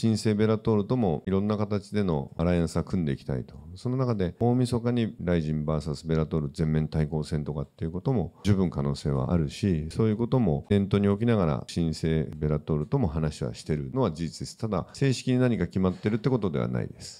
新生ベラトールともいろんな形でのアライアンスは組んでいきたいとその中で大晦日にライジン VS ベラトール全面対抗戦とかっていうことも十分可能性はあるしそういうことも念頭に置きながら新生ベラトールとも話はしてるのは事実ですただ正式に何か決まってるってことではないです